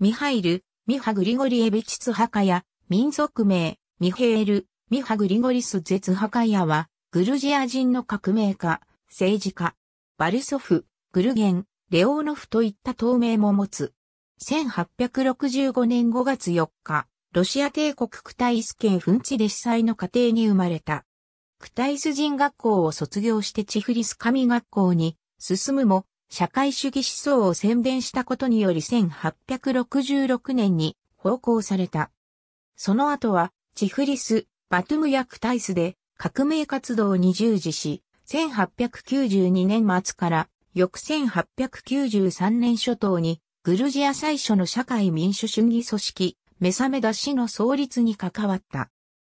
ミハイル、ミハ・グリゴリエビチツハカヤ、民族名、ミヘール、ミハ・グリゴリス・ゼツハカヤは、グルジア人の革命家、政治家、バルソフ、グルゲン、レオーノフといった透明も持つ。1865年5月4日、ロシア帝国クタイス県フンチで司祭の家庭に生まれた。クタイス人学校を卒業してチフリス神学校に進むも、社会主義思想を宣伝したことにより1866年に奉公された。その後は、チフリス、バトゥムやクタイスで革命活動に従事し、1892年末から翌1893年初頭にグルジア最初の社会民主主義組織メサメダ氏の創立に関わった。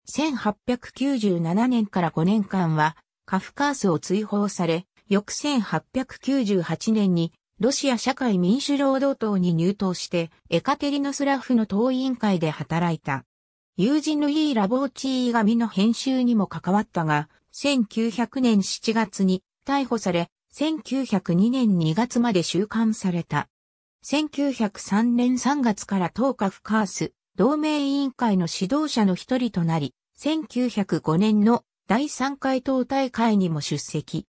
1897年から5年間はカフカースを追放され、翌1898年にロシア社会民主労働党に入党してエカテリノスラフの党委員会で働いた。友人のヌイー・ラボーチー紙の編集にも関わったが、1900年7月に逮捕され、1902年2月まで収監された。1903年3月から東カフカース同盟委員会の指導者の一人となり、1905年の第3回党大会にも出席。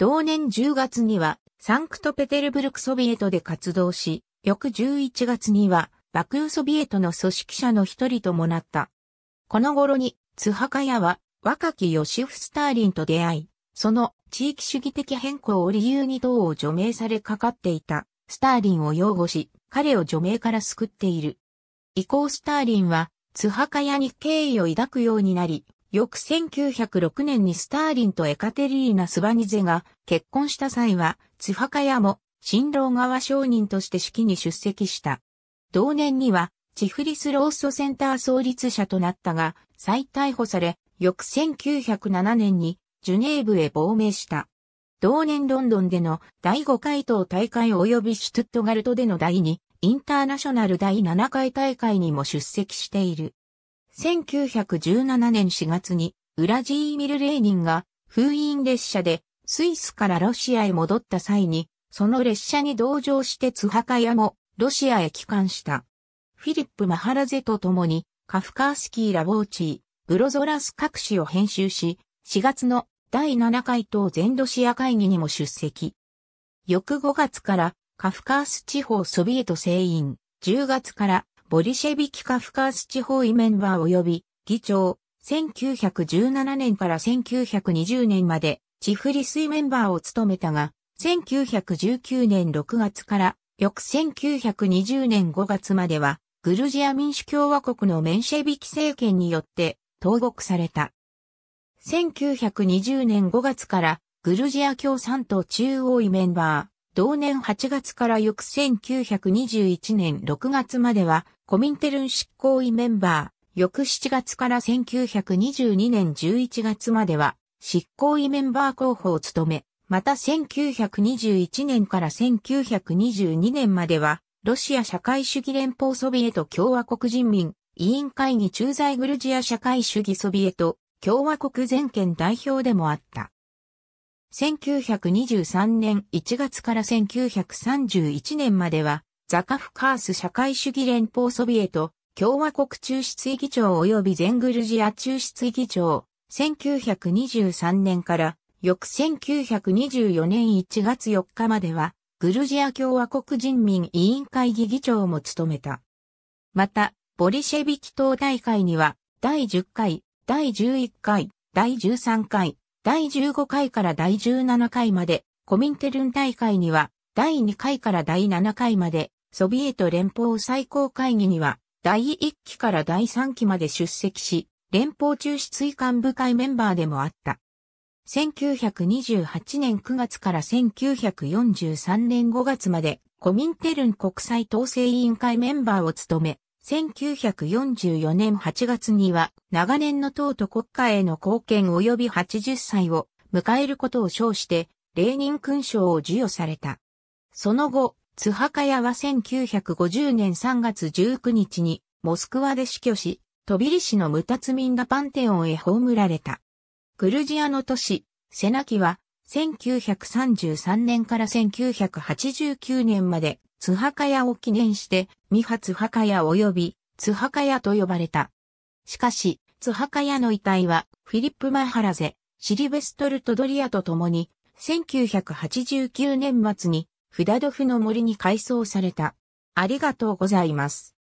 同年10月にはサンクトペテルブルクソビエトで活動し、翌11月にはバクーソビエトの組織者の一人ともなった。この頃にツハカヤは若きヨシフ・スターリンと出会い、その地域主義的変更を理由に党を除名されかかっていたスターリンを擁護し、彼を除名から救っている。以降スターリンは、ツハカヤに敬意を抱くようになり、翌1906年にスターリンとエカテリーナ・スバニゼが結婚した際は、ツファカヤも新郎側商人として式に出席した。同年には、チフリス・ローソセンター創立者となったが、再逮捕され、翌1907年にジュネーブへ亡命した。同年ロンドンでの第5回党大会及びシュトゥットガルトでの第2インターナショナル第7回大会にも出席している。1917年4月に、ウラジーミル・レーニンが封印列車でスイスからロシアへ戻った際に、その列車に同乗してツハカヤもロシアへ帰還した。フィリップ・マハラゼと共に、カフカースキー・ラボーチー、ウロゾラス各紙を編集し、4月の第7回東全ロシア会議にも出席。翌5月からカフカース地方ソビエト成員、10月からボリシェビキカフカース地方委メンバー及び議長、1917年から1920年までチフリスイメンバーを務めたが、1919年6月から翌1920年5月までは、グルジア民主共和国のメンシェビキ政権によって投獄された。1920年5月からグルジア共産党中央委メンバー、同年8月から翌1921年6月まではコミンテルン執行委メンバー、翌7月から1922年11月までは、執行委メンバー候補を務め、また1921年から1922年までは、ロシア社会主義連邦ソビエト共和国人民委員会議駐在グルジア社会主義ソビエト共和国全権代表でもあった。1923年1月から1931年までは、ザカフカース社会主義連邦ソビエト、共和国中出議長及び全グルジア中出議長、1923年から翌1924年1月4日までは、グルジア共和国人民委員会議議長も務めた。また、ボリシェビキ党大会には、第10回、第11回、第13回、第15回から第17回まで、コミンテルン大会には、第2回から第7回まで、ソビエト連邦最高会議には、第1期から第3期まで出席し、連邦中止追間部会メンバーでもあった。1928年9月から1943年5月までコミンテルン国際統制委員会メンバーを務め、1944年8月には長年の党と国家への貢献及び80歳を迎えることを称して、レーニン勲章を授与された。その後、津墓カヤは1950年3月19日にモスクワで死去し、トビリ市のムタツミンダパンテオンへ葬られた。グルジアの都市、セナキは、1933年から1989年まで、津墓カヤを記念して、ミハ津墓カヤ及び、津墓カヤと呼ばれた。しかし、津墓カヤの遺体は、フィリップ・マハラゼ、シリベストル・トドリアと共に、1989年末にフダドフの森に改装された。ありがとうございます。